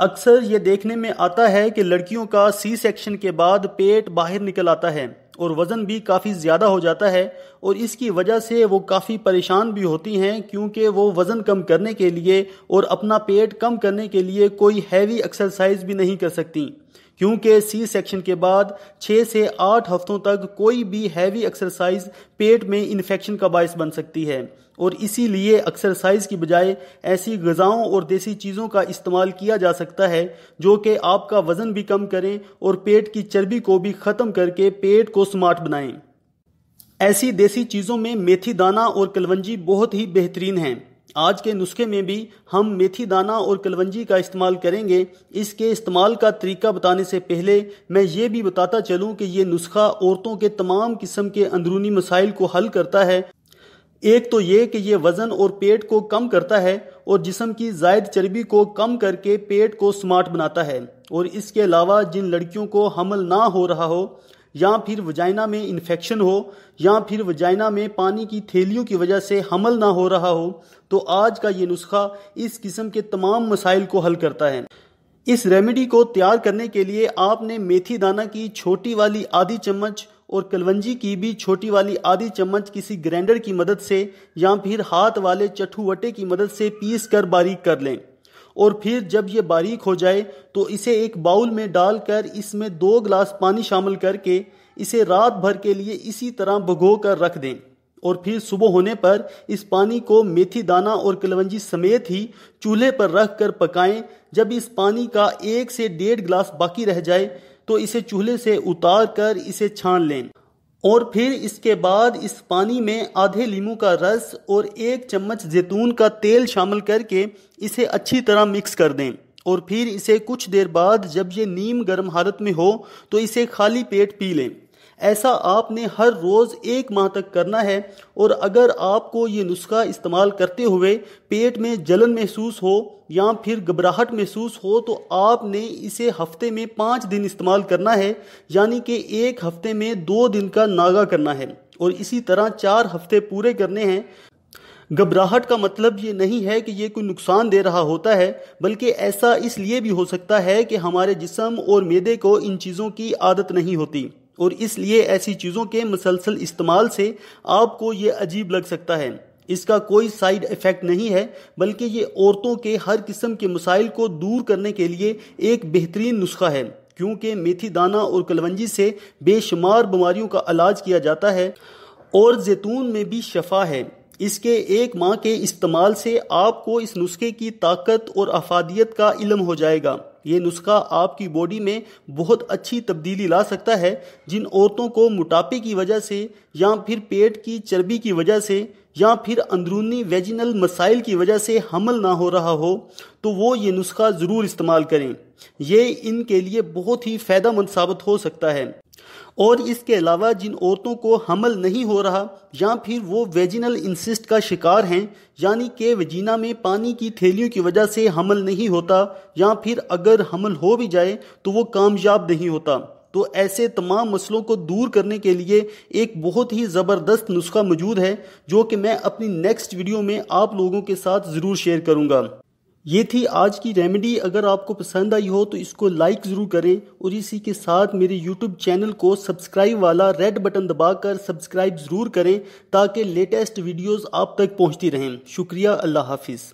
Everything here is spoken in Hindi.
अक्सर ये देखने में आता है कि लड़कियों का सी सेक्शन के बाद पेट बाहर निकल आता है और वज़न भी काफ़ी ज़्यादा हो जाता है और इसकी वजह से वो काफ़ी परेशान भी होती हैं क्योंकि वो वज़न कम करने के लिए और अपना पेट कम करने के लिए कोई हैवी एक्सरसाइज भी नहीं कर सकती क्योंकि सी सेक्शन के बाद छः से आठ हफ्तों तक कोई भी हैवी एक्सरसाइज पेट में इन्फेक्शन का बायस बन सकती है और इसीलिए एक्सरसाइज की बजाय ऐसी गज़ाओं और देसी चीज़ों का इस्तेमाल किया जा सकता है जो कि आपका वज़न भी कम करें और पेट की चर्बी को भी ख़त्म करके पेट को स्मार्ट बनाएं ऐसी देसी चीज़ों में मेथी दाना और कलवंजी बहुत ही बेहतरीन हैं आज के नुस्खे में भी हम मेथी दाना और कलवंजी का इस्तेमाल करेंगे इसके इस्तेमाल का तरीका बताने से पहले मैं ये भी बताता चलूँ कि ये नुस्खा औरतों के तमाम किस्म के अंदरूनी मसाइल को हल करता है एक तो ये कि ये वज़न और पेट को कम करता है और जिसम की जायद चर्बी को कम करके पेट को स्मार्ट बनाता है और इसके अलावा जिन लड़कियों को हमल ना हो रहा हो या फिर वजाइना में इन्फेक्शन हो या फिर वजाइना में पानी की थैलियों की वजह से हमल ना हो रहा हो तो आज का ये नुस्खा इस किस्म के तमाम मसाइल को हल करता है इस रेमेडी को तैयार करने के लिए आपने मेथी दाना की छोटी वाली आधी चम्मच और कलवंजी की भी छोटी वाली आधी चम्मच किसी ग्राइंडर की मदद से या फिर हाथ वाले चटुवटे की मदद से पीस कर बारीक कर लें और फिर जब ये बारीक हो जाए तो इसे एक बाउल में डालकर इसमें दो गिलास पानी शामिल करके इसे रात भर के लिए इसी तरह भगो कर रख दें और फिर सुबह होने पर इस पानी को मेथी दाना और कलवंजी समेत ही चूल्हे पर रख कर पकाएं जब इस पानी का एक से डेढ़ गिलास बाकी रह जाए तो इसे चूल्हे से उतार कर इसे छान लें और फिर इसके बाद इस पानी में आधे लीमू का रस और एक चम्मच जैतून का तेल शामिल करके इसे अच्छी तरह मिक्स कर दें और फिर इसे कुछ देर बाद जब ये नीम गर्म हालत में हो तो इसे खाली पेट पी लें ऐसा आपने हर रोज़ एक माह तक करना है और अगर आपको ये नुस्खा इस्तेमाल करते हुए पेट में जलन महसूस हो या फिर घबराहट महसूस हो तो आपने इसे हफ्ते में पाँच दिन इस्तेमाल करना है यानी कि एक हफ्ते में दो दिन का नागा करना है और इसी तरह चार हफ्ते पूरे करने हैं घबराहट का मतलब ये नहीं है कि ये कोई नुकसान दे रहा होता है बल्कि ऐसा इसलिए भी हो सकता है कि हमारे जिसम और मैदे को इन चीज़ों की आदत नहीं होती और इसलिए ऐसी चीज़ों के मसलसल इस्तेमाल से आपको ये अजीब लग सकता है इसका कोई साइड इफ़ेक्ट नहीं है बल्कि ये औरतों के हर किस्म के मसाइल को दूर करने के लिए एक बेहतरीन नुस्खा है क्योंकि मेथी दाना और कलवंजी से बेशुमार बीमारियों का इलाज किया जाता है और जैतून में भी शफा है इसके एक माह के इस्तेमाल से आपको इस नुस्खे की ताकत और अफादियत का इलम हो जाएगा ये नुस्खा आपकी बॉडी में बहुत अच्छी तब्दीली ला सकता है जिन औरतों को मोटापे की वजह से या फिर पेट की चर्बी की वजह से या फिर अंदरूनी वेजिनल मसाइल की वजह से हमल ना हो रहा हो तो वो ये नुस्खा ज़रूर इस्तेमाल करें ये इनके लिए बहुत ही फ़ायदा मंद साबित हो सकता है और इसके अलावा जिन औरतों को हमल नहीं हो रहा या फिर वो वेजिनल इंसिस्ट का शिकार हैं यानी कि वजीना में पानी की थैलियों की वजह से हमल नहीं होता या फिर अगर हमल हो भी जाए तो वो कामयाब नहीं होता तो ऐसे तमाम मसलों को दूर करने के लिए एक बहुत ही ज़बरदस्त नुस्खा मौजूद है जो कि मैं अपनी नेक्स्ट वीडियो में आप लोगों के साथ ज़रूर शेयर करूँगा ये थी आज की रेमेडी अगर आपको पसंद आई हो तो इसको लाइक ज़रूर करें और इसी के साथ मेरे यूट्यूब चैनल को सब्सक्राइब वाला रेड बटन दबाकर सब्सक्राइब ज़रूर करें ताकि लेटेस्ट वीडियोस आप तक पहुंचती रहें शुक्रिया अल्लाह हाफिज़